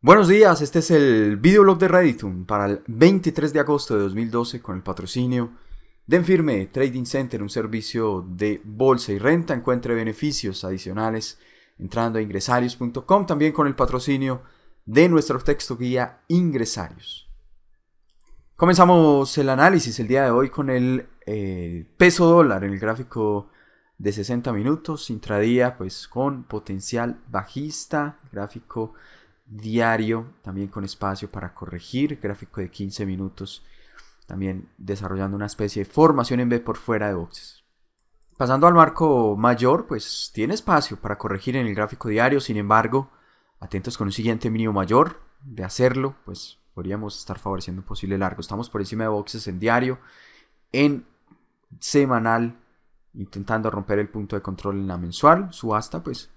Buenos días, este es el videoblog de Redditum para el 23 de agosto de 2012 con el patrocinio de Enfirme Trading Center, un servicio de bolsa y renta. Encuentre beneficios adicionales entrando a ingresarios.com, también con el patrocinio de nuestro texto guía Ingresarios. Comenzamos el análisis el día de hoy con el eh, peso dólar en el gráfico de 60 minutos, intradía, pues con potencial bajista, gráfico diario, también con espacio para corregir, gráfico de 15 minutos, también desarrollando una especie de formación en vez por fuera de boxes. Pasando al marco mayor, pues tiene espacio para corregir en el gráfico diario, sin embargo, atentos con un siguiente mínimo mayor, de hacerlo, pues podríamos estar favoreciendo un posible largo. Estamos por encima de boxes en diario, en semanal, intentando romper el punto de control en la mensual, subasta, pues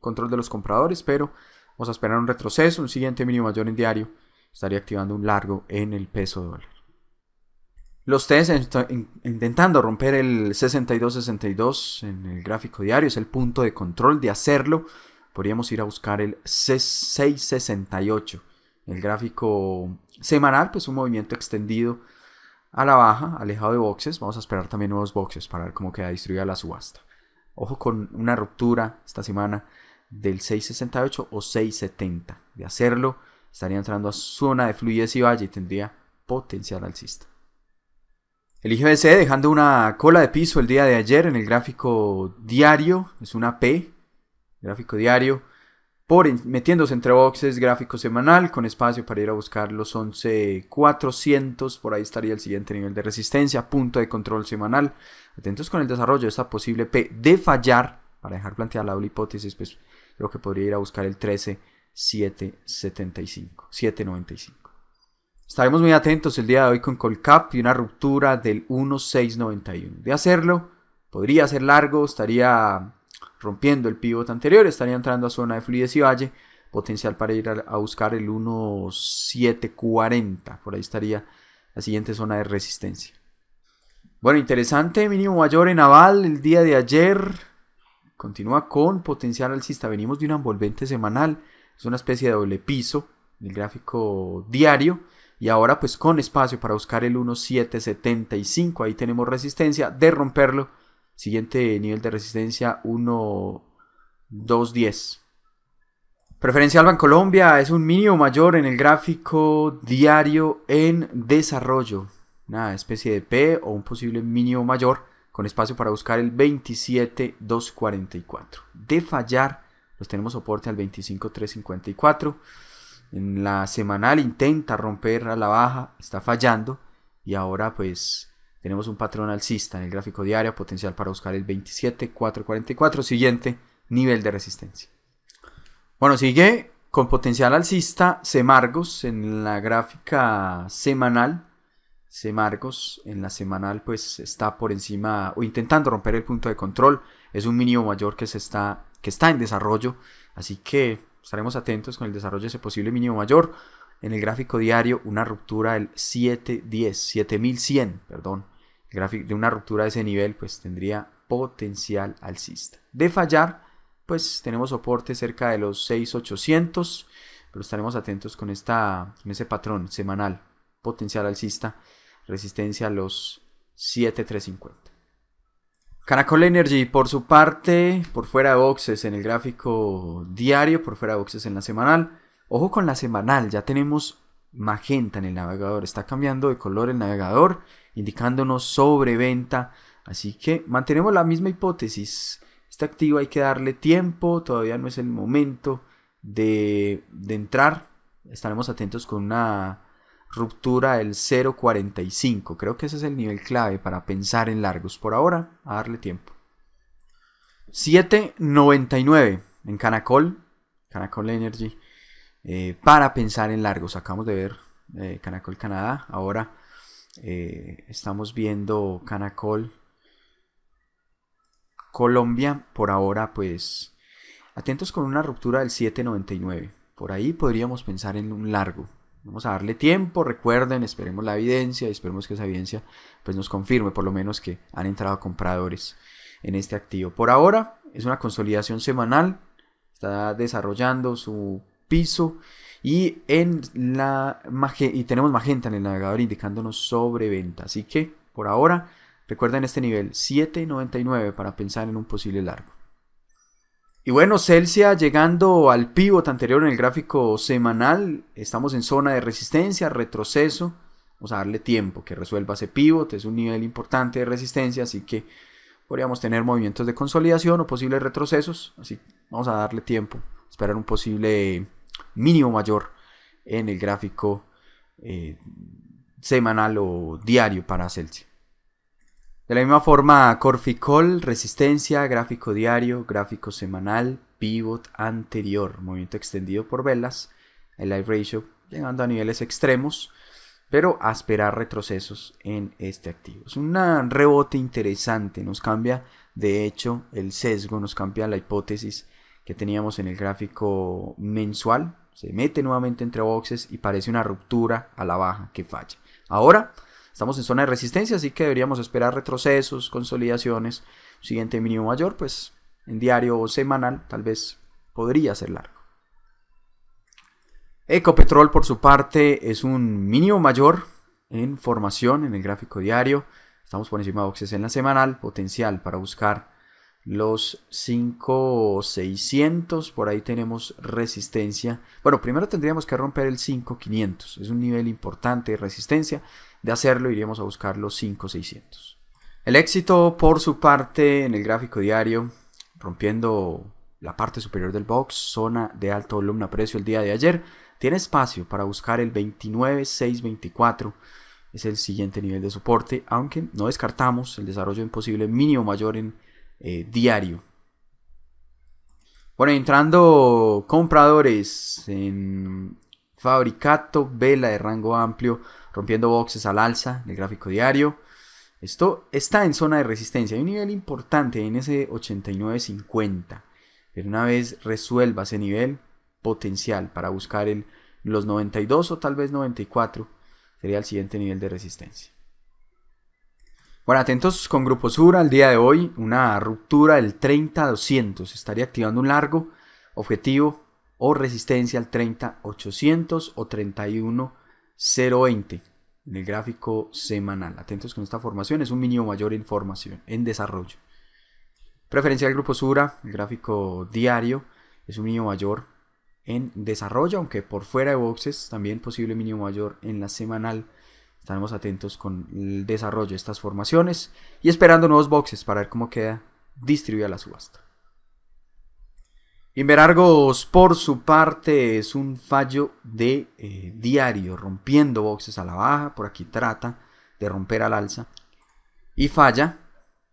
control de los compradores, pero Vamos a esperar un retroceso, un siguiente mínimo mayor en diario. Estaría activando un largo en el peso dólar. Los test intentando romper el 62.62 en el gráfico diario. Es el punto de control de hacerlo. Podríamos ir a buscar el 668. El gráfico semanal, pues un movimiento extendido a la baja, alejado de boxes. Vamos a esperar también nuevos boxes para ver cómo queda distribuida la subasta. Ojo con una ruptura esta semana del 668 o 670. De hacerlo, estaría entrando a zona de fluidez y valle y tendría potencial alcista. El IGBC dejando una cola de piso el día de ayer en el gráfico diario, es una P, gráfico diario, por, metiéndose entre boxes gráfico semanal con espacio para ir a buscar los 11400, por ahí estaría el siguiente nivel de resistencia, punto de control semanal. Atentos con el desarrollo de esta posible P de fallar, para dejar planteada la hipótesis, pues creo que podría ir a buscar el 13775, 795. Estaremos muy atentos el día de hoy con Colcap y una ruptura del 1691. De hacerlo, podría ser largo, estaría rompiendo el pivot anterior, estaría entrando a zona de fluidez y valle, potencial para ir a, buscar el 1740, por ahí estaría la siguiente zona de resistencia. Bueno, interesante, mínimo mayor en aval el día de ayer, Continúa con potencial alcista. Venimos de un envolvente semanal. Es una especie de doble piso. El gráfico diario. Y ahora pues con espacio para buscar el 1.775. Ahí tenemos resistencia. De romperlo. Siguiente nivel de resistencia 1.210. Preferencial Bancolombia es un mínimo mayor en el gráfico diario en desarrollo. Una especie de P o un posible mínimo mayor con espacio para buscar el 27244. De fallar, los tenemos soporte al 25354. En la semanal intenta romper a la baja, está fallando y ahora pues tenemos un patrón alcista en el gráfico diario, potencial para buscar el 27444, siguiente nivel de resistencia. Bueno, sigue con potencial alcista Semargos en la gráfica semanal C. Marcos en la semanal pues está por encima o intentando romper el punto de control. Es un mínimo mayor que, se está, que está en desarrollo. Así que estaremos atentos con el desarrollo de ese posible mínimo mayor. En el gráfico diario una ruptura del 710, 7100, perdón. El gráfico de una ruptura de ese nivel pues tendría potencial alcista. De fallar pues tenemos soporte cerca de los 6800, pero estaremos atentos con, esta, con ese patrón semanal potencial alcista resistencia a los 7350. Caracol Energy, por su parte, por fuera de boxes en el gráfico diario, por fuera de boxes en la semanal. Ojo con la semanal, ya tenemos magenta en el navegador, está cambiando de color el navegador, indicándonos sobreventa. Así que mantenemos la misma hipótesis. Está activo, hay que darle tiempo, todavía no es el momento de entrar. Estaremos atentos con una ruptura del 0.45. Creo que ese es el nivel clave para pensar en largos. Por ahora, a darle tiempo. 7.99 en Canacol, Canacol Energy, eh, para pensar en largos. Acabamos de ver eh, Canacol Canadá. Ahora eh, estamos viendo Canacol Colombia. Por ahora, pues, atentos con una ruptura del 7.99. Por ahí podríamos pensar en un largo. Vamos a darle tiempo, recuerden, esperemos la evidencia y esperemos que esa evidencia pues, nos confirme por lo menos que han entrado compradores en este activo. Por ahora es una consolidación semanal, está desarrollando su piso y, en la, y tenemos magenta en el navegador indicándonos sobreventa. Así que por ahora recuerden este nivel 7.99 para pensar en un posible largo. Y bueno, Celsia llegando al pivot anterior en el gráfico semanal, estamos en zona de resistencia, retroceso, vamos a darle tiempo que resuelva ese pivot, es un nivel importante de resistencia, así que podríamos tener movimientos de consolidación o posibles retrocesos, así que vamos a darle tiempo, esperar un posible mínimo mayor en el gráfico eh, semanal o diario para Celsius. De la misma forma, corficol, resistencia, gráfico diario, gráfico semanal, pivot anterior, movimiento extendido por velas, el live ratio llegando a niveles extremos, pero a esperar retrocesos en este activo. Es un rebote interesante, nos cambia de hecho el sesgo, nos cambia la hipótesis que teníamos en el gráfico mensual, se mete nuevamente entre boxes y parece una ruptura a la baja que falla. Ahora Estamos en zona de resistencia, así que deberíamos esperar retrocesos, consolidaciones. Siguiente mínimo mayor, pues en diario o semanal, tal vez podría ser largo. Ecopetrol, por su parte, es un mínimo mayor en formación en el gráfico diario. Estamos por encima de boxes en la semanal, potencial para buscar los 5600, por ahí tenemos resistencia. Bueno, primero tendríamos que romper el 5500, es un nivel importante de resistencia. De hacerlo iremos a buscar los 5600. El éxito por su parte en el gráfico diario, rompiendo la parte superior del box, zona de alto volumen a precio el día de ayer, tiene espacio para buscar el 29624 es el siguiente nivel de soporte, aunque no descartamos el desarrollo imposible mínimo mayor en eh, diario. Bueno, entrando compradores en Fabricato Vela de rango amplio, rompiendo boxes al alza en el gráfico diario. Esto está en zona de resistencia, hay un nivel importante en ese 89.50, pero una vez resuelva ese nivel potencial para buscar el, los 92 o tal vez 94, sería el siguiente nivel de resistencia. Bueno, atentos con Grupo Sur al día de hoy, una ruptura del 30 estaría activando un largo objetivo o resistencia al 30 o 31 0.20 en el gráfico semanal. Atentos con esta formación, es un mínimo mayor en formación, en desarrollo. Preferencia del grupo Sura, el gráfico diario, es un mínimo mayor en desarrollo, aunque por fuera de boxes también posible mínimo mayor en la semanal. Estaremos atentos con el desarrollo de estas formaciones y esperando nuevos boxes para ver cómo queda distribuida la subasta. Inverargos, por su parte, es un fallo de eh, diario, rompiendo boxes a la baja. Por aquí trata de romper al alza. Y falla,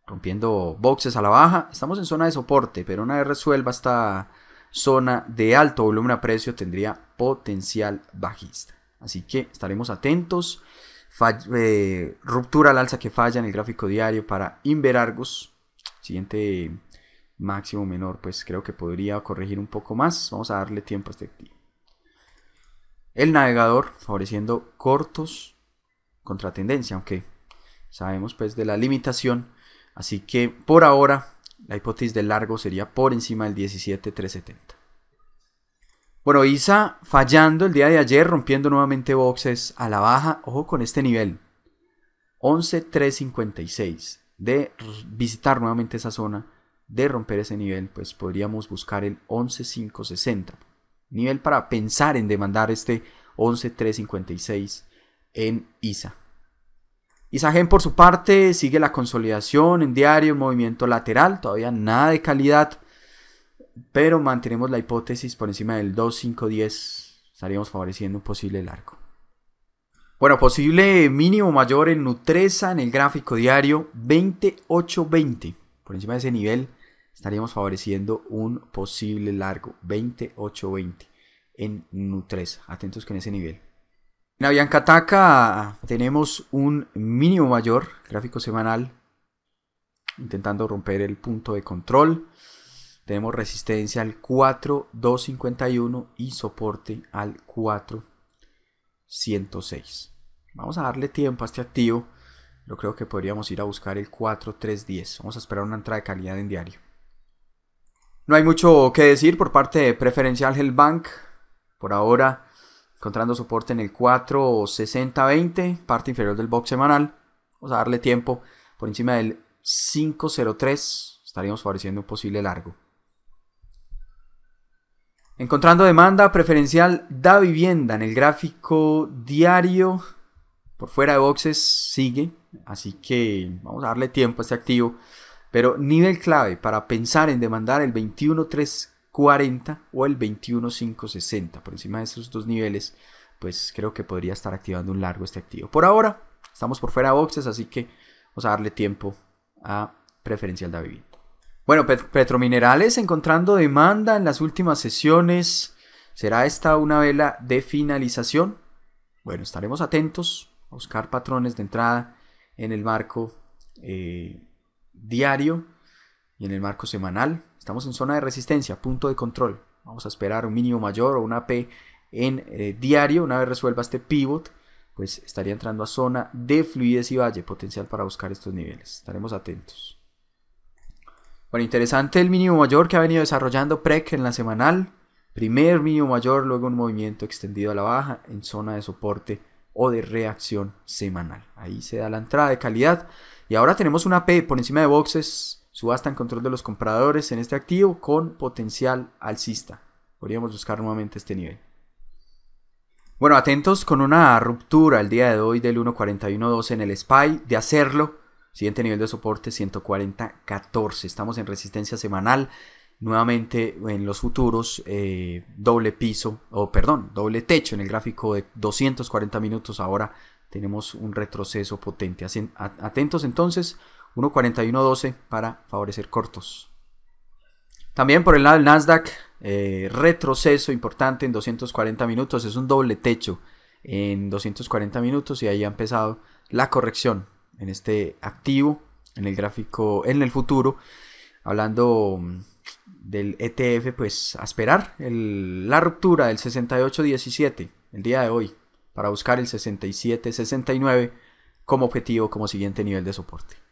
rompiendo boxes a la baja. Estamos en zona de soporte, pero una vez resuelva esta zona de alto volumen a precio, tendría potencial bajista. Así que estaremos atentos. Eh, ruptura al alza que falla en el gráfico diario para Inverargos. Siguiente máximo menor, pues creo que podría corregir un poco más. Vamos a darle tiempo a este activo. El navegador favoreciendo cortos contra tendencia, aunque sabemos pues de la limitación. Así que por ahora la hipótesis de largo sería por encima del 17370. Bueno, ISA fallando el día de ayer, rompiendo nuevamente boxes a la baja. Ojo con este nivel. 11356 de visitar nuevamente esa zona de romper ese nivel, pues podríamos buscar el 11560, nivel para pensar en demandar este 11356 en ISA. Isagen por su parte sigue la consolidación en diario, en movimiento lateral, todavía nada de calidad, pero mantenemos la hipótesis por encima del 2510, estaríamos favoreciendo un posible largo. Bueno, posible mínimo mayor en Nutresa en el gráfico diario 2820, por encima de ese nivel estaríamos favoreciendo un posible largo 28-20 en 3 Atentos que en ese nivel. En Avianca tenemos un mínimo mayor, gráfico semanal, intentando romper el punto de control. Tenemos resistencia al 4251 y soporte al 4106. Vamos a darle tiempo a este activo. Yo creo que podríamos ir a buscar el 4310. Vamos a esperar una entrada de calidad en diario. No hay mucho que decir por parte de Preferencial Bank. Por ahora, encontrando soporte en el 4.6020, parte inferior del box semanal. Vamos a darle tiempo por encima del 503. Estaríamos favoreciendo un posible largo. Encontrando demanda preferencial da vivienda en el gráfico diario. Por fuera de boxes sigue. Así que vamos a darle tiempo a este activo pero nivel clave para pensar en demandar el 21340 o el 21560. Por encima de esos dos niveles, pues creo que podría estar activando un largo este activo. Por ahora, estamos por fuera de boxes, así que vamos a darle tiempo a preferencial de vivienda. Bueno, Petrominerales encontrando demanda en las últimas sesiones. ¿Será esta una vela de finalización? Bueno, estaremos atentos a buscar patrones de entrada en el marco eh, diario y en el marco semanal. Estamos en zona de resistencia, punto de control. Vamos a esperar un mínimo mayor o una P en eh, diario. Una vez resuelva este pivot, pues estaría entrando a zona de fluidez y valle, potencial para buscar estos niveles. Estaremos atentos. Bueno, interesante el mínimo mayor que ha venido desarrollando PREC en la semanal. Primer mínimo mayor, luego un movimiento extendido a la baja en zona de soporte o de reacción semanal. Ahí se da la entrada de calidad. Y ahora tenemos una P por encima de boxes, subasta en control de los compradores en este activo con potencial alcista. Podríamos buscar nuevamente este nivel. Bueno, atentos con una ruptura el día de hoy del 1.41.12 en el SPY. De hacerlo, siguiente nivel de soporte 140.14. Estamos en resistencia semanal nuevamente en los futuros eh, doble piso, o perdón, doble techo en el gráfico de 240 minutos. Ahora tenemos un retroceso potente. Atentos entonces, 1.41.12 para favorecer cortos. También por el lado del Nasdaq, eh, retroceso importante en 240 minutos, es un doble techo en 240 minutos y ahí ha empezado la corrección en este activo, en el gráfico, en el futuro, hablando mm, del ETF, pues a esperar la ruptura del 68.17 el día de hoy para buscar el 67.69 como objetivo, como siguiente nivel de soporte.